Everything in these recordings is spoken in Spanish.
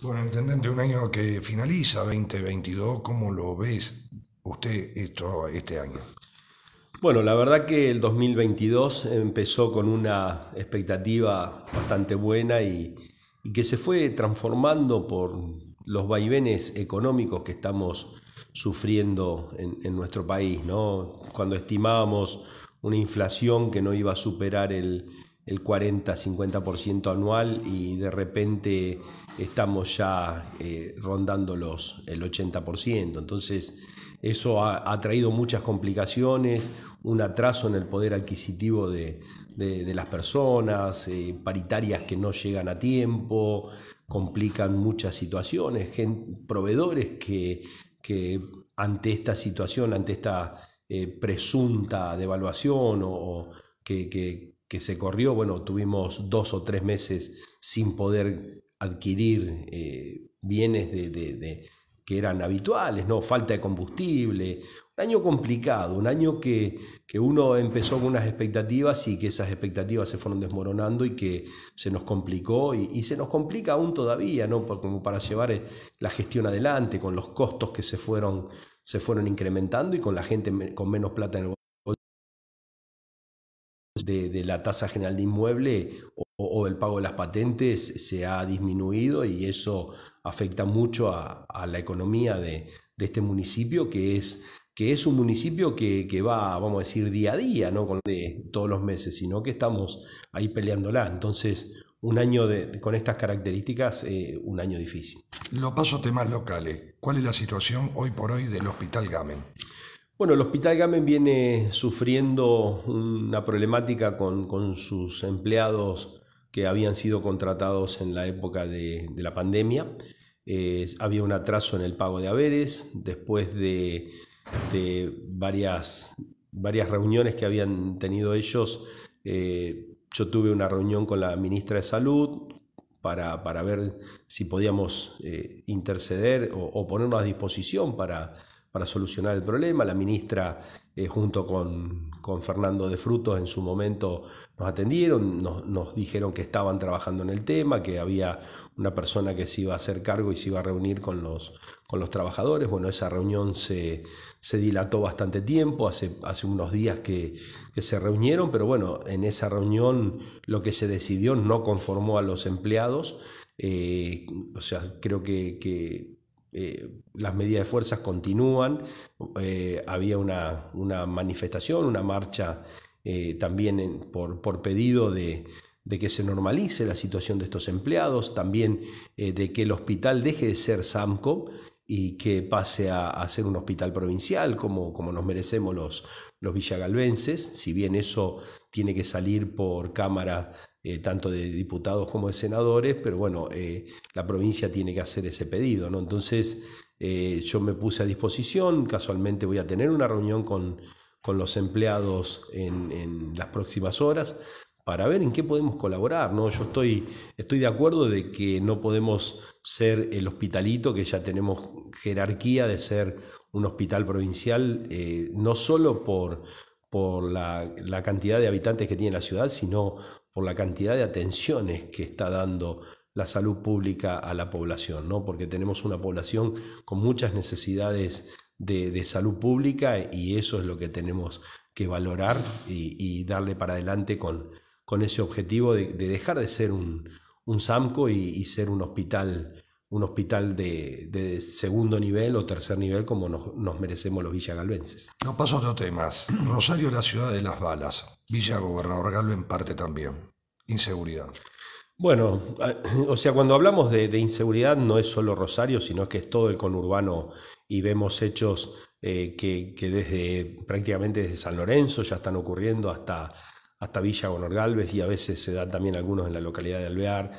Bueno, intendente, un año que finaliza 2022, ¿cómo lo ves usted este año? Bueno, la verdad que el 2022 empezó con una expectativa bastante buena y, que se fue transformando por los vaivenes económicos que estamos sufriendo en, en, nuestro país, ¿no? Cuando estimábamos una inflación que no iba a superar el, el 40-50% anual y de repente estamos ya eh, rondando los, el 80%. Entonces, eso ha, traído muchas complicaciones, un atraso en el poder adquisitivo de, las personas, eh, paritarias que no llegan a tiempo, complican muchas situaciones, proveedores que, ante esta situación, ante esta eh, presunta devaluación o, que que se corrió, bueno, tuvimos dos o tres meses sin poder adquirir eh, bienes de, que eran habituales, ¿no? Falta de combustible. Un año complicado, un año que, uno empezó con unas expectativas y que esas expectativas se fueron desmoronando y que se nos complicó y, se nos complica aún todavía, ¿no? Como para llevar eh, la gestión adelante con los costos que se fueron, se fueron incrementando y con la gente con menos plata en el de, la tasa general de inmueble o, o, el pago de las patentes se ha disminuido y eso afecta mucho a, la economía de, este municipio, que es, que es un municipio que, va, vamos a decir, día a día, no con todos los meses, sino que estamos ahí peleándola. Entonces, un año con estas características, eh, un año difícil. Lo paso a temas locales. ¿Cuál es la situación hoy por hoy del Hospital Gamen? Bueno, el Hospital Gamen viene sufriendo una problemática con, sus empleados que habían sido contratados en la época de, la pandemia. había un atraso en el pago de haberes después de, varias, varias, reuniones que habían tenido ellos. Eh, yo tuve una reunión con la ministra de Salud para, ver si podíamos eh, interceder o ponernos a disposición para para solucionar el problema. La ministra, eh, junto con, Fernando de Frutos, en su momento nos atendieron, nos, dijeron que estaban trabajando en el tema, que había una persona que se iba a hacer cargo y se iba a reunir con los, con los trabajadores. Bueno, esa reunión se, dilató bastante tiempo, hace, hace unos días que, se reunieron, pero bueno, en esa reunión lo que se decidió no conformó a los empleados. Eh, o sea, creo que eh, las medidas de fuerzas continúan. Eh, había una, manifestación, una marcha eh, también por, pedido de, de, que se normalice la situación de estos empleados, también de que el hospital deje de ser SAMCO y que pase a, ser un hospital provincial, como, como nos merecemos los, los villagalvenses, si bien eso tiene que salir por cámara eh, tanto de diputados como de senadores, pero bueno, eh, la provincia tiene que hacer ese pedido, ¿no? Entonces eh, yo me puse a disposición, casualmente voy a tener una reunión con, los empleados en, en, las próximas horas para ver en qué podemos colaborar. ¿no? Yo estoy, estoy de acuerdo de que no podemos ser el hospitalito, que ya tenemos jerarquía de ser un hospital provincial, eh, no solo por, por la, cantidad de habitantes que tiene la ciudad, sino por la cantidad de atenciones que está dando la salud pública a la población, ¿no? porque tenemos una población con muchas necesidades de, salud pública y eso es lo que tenemos que valorar y darle para adelante con, con ese objetivo de, dejar de ser un, un SAMCO y, ser un hospital, un hospital de, segundo nivel o tercer nivel como nos, merecemos los villagalvenses. No, pasó otro tema: temas. Rosario, la ciudad de las balas. Villa Gobernador Galo en parte también. Inseguridad. Bueno, o sea, cuando hablamos de, inseguridad no es solo Rosario, sino que es todo el conurbano y vemos hechos eh, que, que, desde prácticamente desde San Lorenzo ya están ocurriendo hasta hasta Villa gonor Galvez y a veces se dan también algunos en la localidad de Alvear,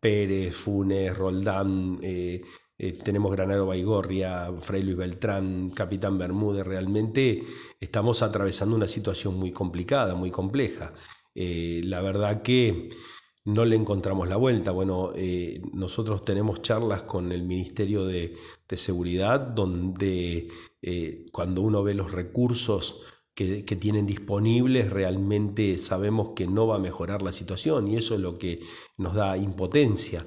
Pérez, Funes, Roldán, eh, eh, tenemos Granado Baigorria, Fray Luis Beltrán, Capitán Bermúdez, realmente estamos atravesando una situación muy complicada, muy compleja. Eh, la verdad que no le encontramos la vuelta. Bueno, nosotros tenemos charlas con el Ministerio de, Seguridad donde cuando uno ve los recursos que, tienen disponibles realmente sabemos que no va a mejorar la situación y eso es lo que nos da impotencia,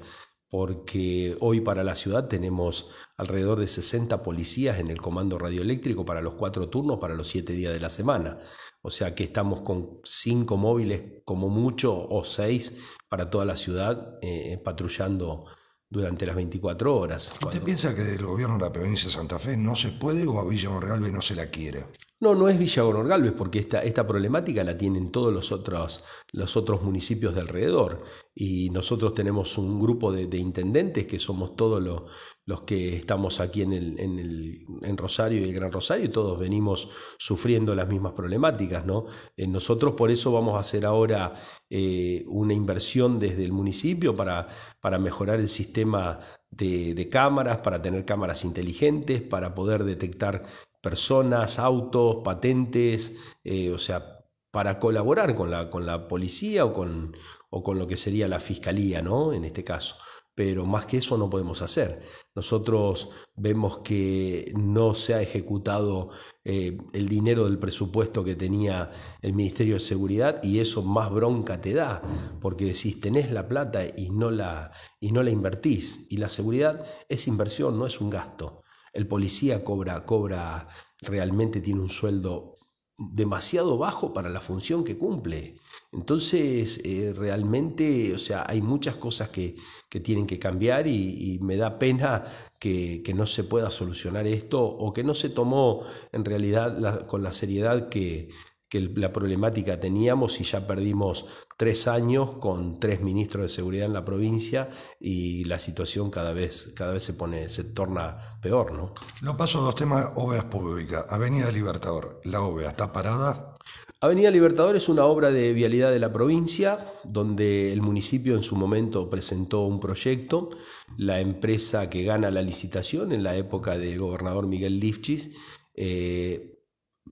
porque hoy para la ciudad tenemos alrededor de 60 policías en el comando radioeléctrico para los cuatro turnos, para los siete días de la semana. O sea que estamos con cinco móviles como mucho o seis para toda la ciudad eh, patrullando durante las 24 horas. ¿Usted piensa que del gobierno de la provincia de Santa Fe no se puede o a Villa no se la quiere? No, no es Villa Honor porque esta, esta problemática la tienen todos los otros, los otros municipios de alrededor. Y nosotros tenemos un grupo de, intendentes que somos todos los que estamos aquí en, el, en, Rosario y el Gran Rosario, y todos venimos sufriendo las mismas problemáticas. ¿no? Eh, nosotros por eso vamos a hacer ahora eh, una inversión desde el municipio para, para mejorar el sistema de, cámaras, para tener cámaras inteligentes, para poder detectar personas, autos, patentes, eh, o sea, para colaborar con la, policía o con, lo que sería la fiscalía, ¿no? En este caso. Pero más que eso no podemos hacer. Nosotros vemos que no se ha ejecutado eh, el dinero del presupuesto que tenía el Ministerio de Seguridad y eso más bronca te da, porque decís, tenés la plata y no la, y no la invertís. Y la seguridad es inversión, no es un gasto. El policía cobra, cobra, realmente tiene un sueldo demasiado bajo para la función que cumple. Entonces, eh, realmente, o sea, hay muchas cosas que, tienen que cambiar y, me da pena que, no se pueda solucionar esto o que no se tomó en realidad con la seriedad que, que la problemática teníamos y ya perdimos tres años con tres ministros de seguridad en la provincia y la situación cada vez, cada vez se pone, se torna peor, ¿no? Lo paso dos temas, obras públicas. Avenida Libertador, la obra está parada. Avenida Libertador es una obra de vialidad de la provincia, donde el municipio en su momento presentó un proyecto. La empresa que gana la licitación en la época del gobernador Miguel Lifchis eh,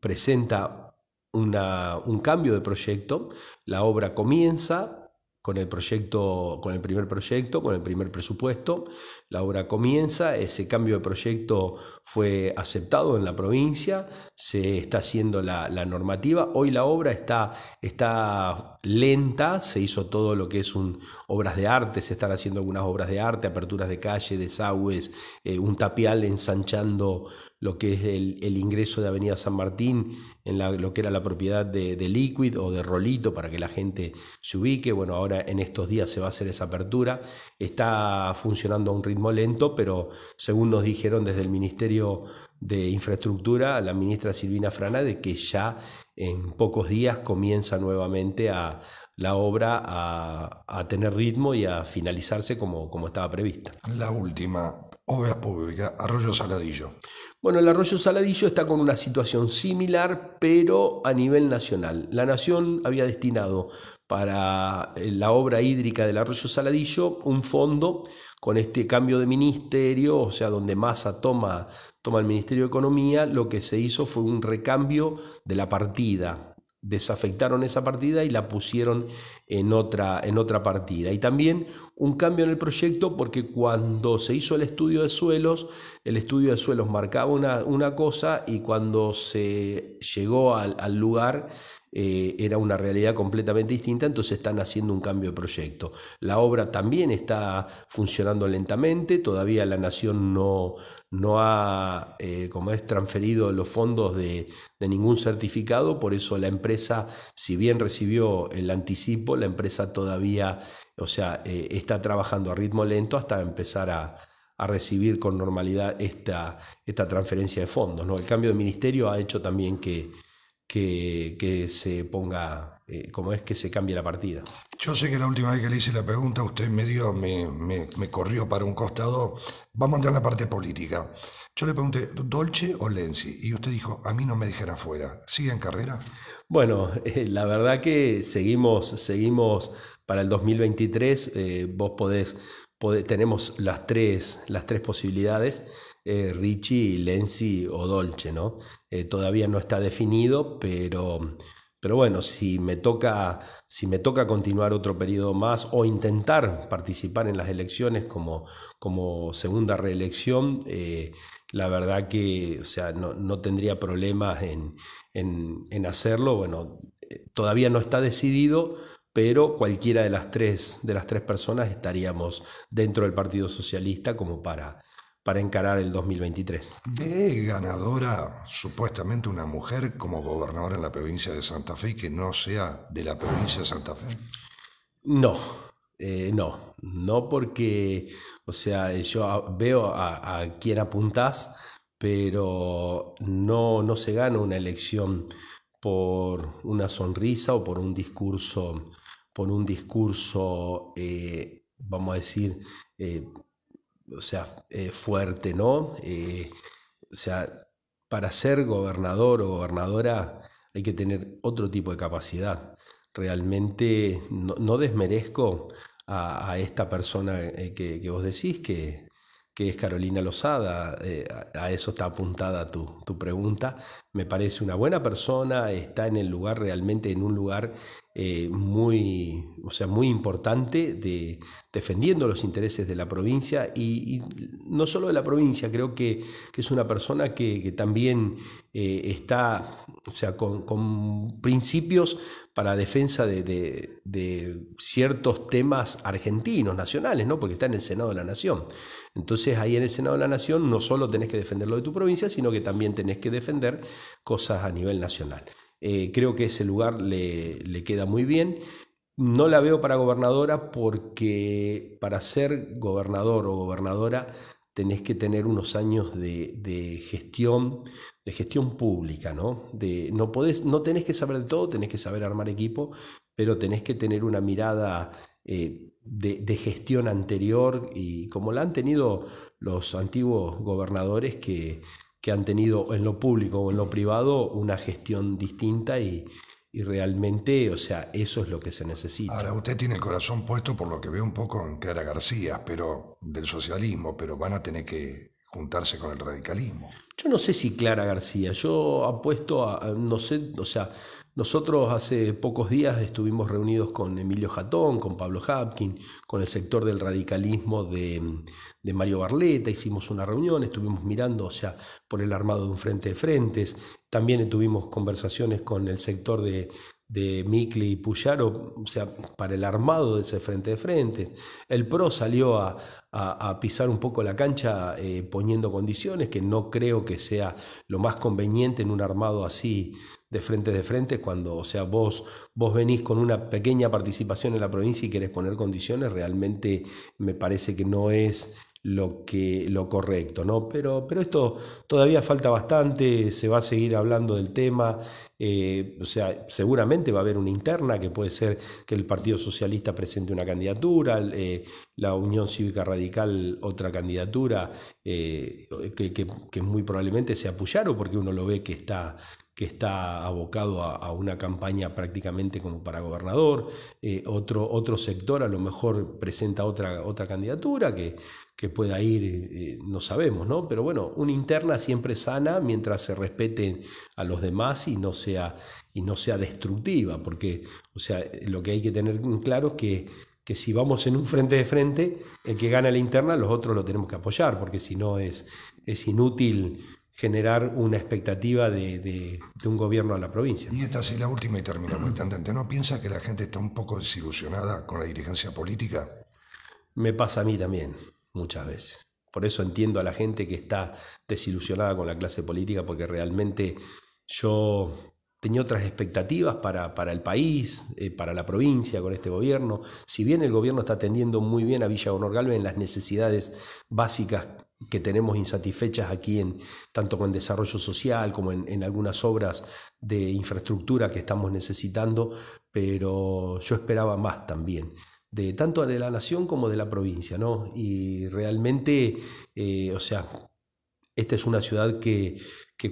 presenta una, un cambio de proyecto. La obra comienza con el proyecto, con el primer proyecto, con el primer presupuesto. La obra comienza, ese cambio de proyecto fue aceptado en la provincia, se está haciendo la, normativa. Hoy la obra está, está, lenta, se hizo todo lo que es un, obras de arte, se están haciendo algunas obras de arte, aperturas de calle, desagües, eh, un tapial ensanchando lo que es el, ingreso de Avenida San Martín en lo que era la propiedad de, de, Liquid o de Rolito para que la gente se ubique. Bueno, ahora en estos días se va a hacer esa apertura. Está funcionando a un ritmo lento, pero según nos dijeron desde el Ministerio de Infraestructura, la ministra Silvina Frana, de que ya en pocos días comienza nuevamente a, la obra a, a tener ritmo y a finalizarse como, como estaba prevista. La última, Obras públicas, Arroyo Saladillo. Bueno, el Arroyo Saladillo está con una situación similar, pero a nivel nacional. La Nación había destinado para eh, la obra hídrica del Arroyo Saladillo un fondo con este cambio de ministerio, o sea, donde Massa toma, toma el Ministerio de Economía, lo que se hizo fue un recambio de la partida desafectaron esa partida y la pusieron en otra, en otra partida. Y también un cambio en el proyecto porque cuando se hizo el estudio de suelos, el estudio de suelos marcaba una, una cosa y cuando se llegó al, al lugar eh, era una realidad completamente distinta, entonces están haciendo un cambio de proyecto. La obra también está funcionando lentamente, todavía la Nación no, no ha, eh, como es, transferido los fondos de, ningún certificado, por eso la empresa, si bien recibió el anticipo, la empresa todavía, o sea, eh, está trabajando a ritmo lento hasta empezar a, a recibir con normalidad esta, esta transferencia de fondos. ¿no? El cambio de ministerio ha hecho también que, que, se ponga, eh, como es que se cambie la partida. Yo sé que la última vez que le hice la pregunta, usted me, dio, me, me, corrió para un costado. Vamos a entrar en la parte política. Yo le pregunté, ¿Dolce o Lenzi? Y usted dijo, a mí no me dejan afuera. ¿Sigue en carrera? Bueno, eh, la verdad que seguimos, seguimos para el 2023. Eh, vos podés, podés, tenemos las tres, las tres posibilidades. Eh, Richie, Lenzi o Dolce, ¿no? Eh, todavía no está definido, pero, pero bueno, si me, toca, si me toca continuar otro periodo más o intentar participar en las elecciones como, como segunda reelección, eh, la verdad que o sea, no, tendría problemas en, hacerlo. Bueno, todavía no está decidido, pero cualquiera de las tres de las tres personas estaríamos dentro del Partido Socialista como para para encarar el 2023. Ve ganadora supuestamente una mujer como gobernadora en la provincia de Santa Fe que no sea de la provincia de Santa Fe. No, eh, no, no porque, o sea, eh, yo veo a, quién apuntás, pero no, no se gana una elección por una sonrisa o por un discurso, por un discurso, eh, vamos a decir, o sea, eh, fuerte, ¿no? Eh, o sea, para ser gobernador o gobernadora hay que tener otro tipo de capacidad. Realmente no, desmerezco a, esta persona eh, que, vos decís, que, es Carolina Lozada, a, eso está apuntada tu, tu, pregunta. Me parece una buena persona, está en el lugar, realmente en un lugar eh, muy, o sea, muy importante de, defendiendo los intereses de la provincia y, no solo de la provincia, creo que, es una persona que, también eh, está o sea, con, principios para defensa de, ciertos temas argentinos, nacionales, ¿no? porque está en el Senado de la Nación. Entonces ahí en el Senado de la Nación no solo tenés que defender lo de tu provincia, sino que también tenés que defender cosas a nivel nacional. Eh, creo que ese lugar le, queda muy bien. No la veo para gobernadora porque para ser gobernador o gobernadora tenés que tener unos años de, gestión, de gestión pública, ¿no? De, no, podés, no tenés que saber de todo, tenés que saber armar equipo, pero tenés que tener una mirada eh, de, de, gestión anterior y como la han tenido los antiguos gobernadores que, que han tenido en lo público o en lo privado una gestión distinta y, y realmente, o sea, eso es lo que se necesita. Ahora, usted tiene el corazón puesto por lo que veo un poco en Clara García, pero del socialismo, pero van a tener que juntarse con el radicalismo. Yo no sé si Clara García, yo apuesto a, no sé, o sea, nosotros hace pocos días estuvimos reunidos con Emilio Jatón, con Pablo Hapkin, con el sector del radicalismo de, de Mario Barleta, hicimos una reunión, estuvimos mirando, o sea, por el armado de un frente de frentes, también tuvimos conversaciones con el sector de, de Mikli y Puyaro, o sea, para el armado de ese frente de frente. El PRO salió a, pisar un poco la cancha eh, poniendo condiciones, que no creo que sea lo más conveniente en un armado así de frente de frente, cuando, o sea, vos, vos venís con una pequeña participación en la provincia y querés poner condiciones, realmente me parece que no es lo, que, lo correcto, ¿no? Pero, pero esto todavía falta bastante, se va a seguir hablando del tema, eh, o sea, seguramente va a haber una interna que puede ser que el Partido Socialista presente una candidatura, eh, la Unión Cívica Radical otra candidatura, eh, que, muy probablemente se apoyaron porque uno lo ve que está, que está abocado a, una campaña prácticamente como para gobernador, eh, otro, otro sector a lo mejor presenta otra, otra candidatura que, pueda ir, eh, no sabemos, ¿no? Pero bueno, una interna siempre sana mientras se respete a los demás y no sea, y no sea destructiva, porque, o sea, lo que hay que tener claro es que, que si vamos en un frente de frente, el que gana la interna, los otros lo tenemos que apoyar, porque si no es, es inútil generar una expectativa de, un gobierno a la provincia. Y esta es la última y terminamos, intendente. ¿No piensa que la gente está un poco desilusionada con la dirigencia política? Me pasa a mí también, muchas veces. Por eso entiendo a la gente que está desilusionada con la clase política, porque realmente yo tenía otras expectativas para, el país, eh, para la provincia, con este gobierno. Si bien el gobierno está atendiendo muy bien a Villa Honor Galvez en las necesidades básicas que tenemos insatisfechas aquí, en, tanto con desarrollo social como en, algunas obras de infraestructura que estamos necesitando, pero yo esperaba más también. De tanto de la nación como de la provincia, ¿no? Y realmente, eh, o sea, esta es una ciudad que,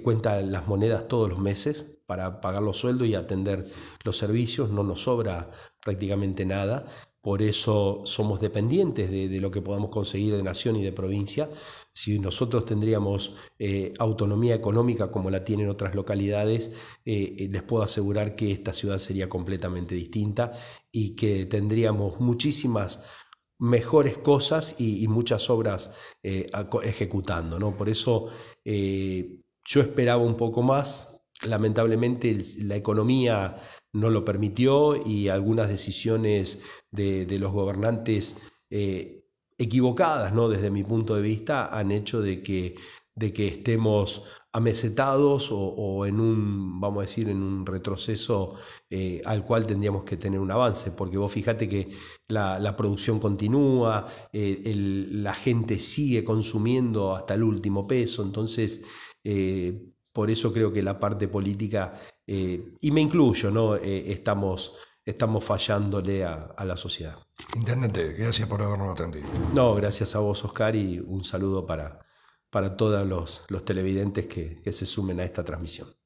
cuenta las monedas todos los meses para pagar los sueldos y atender los servicios, no nos sobra prácticamente nada, por eso somos dependientes de, lo que podamos conseguir de nación y de provincia. Si nosotros tendríamos eh, autonomía económica como la tienen otras localidades, eh, eh, les puedo asegurar que esta ciudad sería completamente distinta y que tendríamos muchísimas mejores cosas y, muchas obras eh, ejecutando. ¿no? Por eso eh, yo esperaba un poco más. Lamentablemente la economía no lo permitió y algunas decisiones de, los gobernantes eh, equivocadas, ¿no? desde mi punto de vista, han hecho de que, de que estemos amesetados o, en un, vamos a decir, en un retroceso eh, al cual tendríamos que tener un avance, porque vos fíjate que la, producción continúa, eh, la gente sigue consumiendo hasta el último peso, entonces eh, por eso creo que la parte política, y me incluyo, ¿no? estamos estamos fallándole a, a, la sociedad. Intendente, gracias por habernos atendido. No, gracias a vos, Oscar, y un saludo para, para todos los, televidentes que se sumen a esta transmisión.